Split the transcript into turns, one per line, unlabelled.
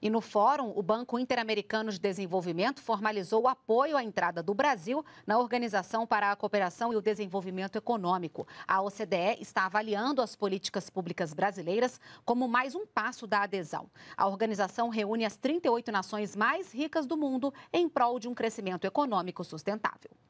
E no fórum, o Banco Interamericano de Desenvolvimento formalizou o apoio à entrada do Brasil na Organização para a Cooperação e o Desenvolvimento Econômico. A OCDE está avaliando as políticas públicas brasileiras como mais um passo da adesão. A organização reúne as 38 nações mais ricas do mundo em prol de um crescimento econômico sustentável.